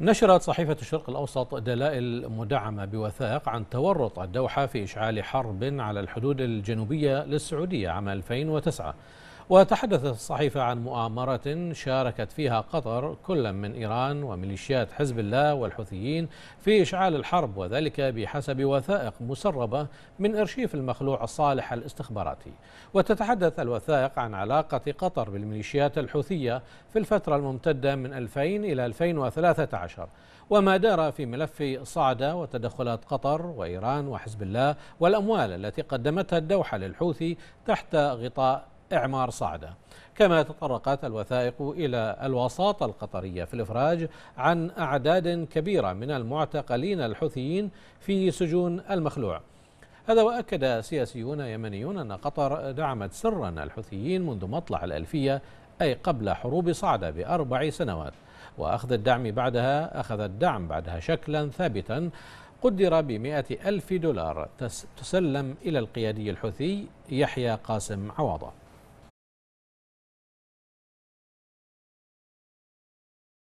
نشرت صحيفة الشرق الأوسط دلائل مدعمة بوثائق عن تورط الدوحة في إشعال حرب على الحدود الجنوبية للسعودية عام 2009 وتحدثت الصحيفة عن مؤامرة شاركت فيها قطر كلا من إيران وميليشيات حزب الله والحوثيين في إشعال الحرب وذلك بحسب وثائق مسربة من أرشيف المخلوع الصالح الاستخباراتي وتتحدث الوثائق عن علاقة قطر بالميليشيات الحوثية في الفترة الممتدة من 2000 إلى 2013 وما دار في ملف صعدة وتدخلات قطر وإيران وحزب الله والأموال التي قدمتها الدوحة للحوثي تحت غطاء إعمار صعدة كما تطرقت الوثائق إلى الوساطة القطرية في الإفراج عن أعداد كبيرة من المعتقلين الحوثيين في سجون المخلوع هذا وأكد سياسيون يمنيون أن قطر دعمت سرا الحوثيين منذ مطلع الألفية أي قبل حروب صعدة بأربع سنوات وأخذ الدعم بعدها أخذ الدعم بعدها شكلا ثابتا قدر بمئة ألف دولار تسلم إلى القيادي الحوثي يحيى قاسم عواضة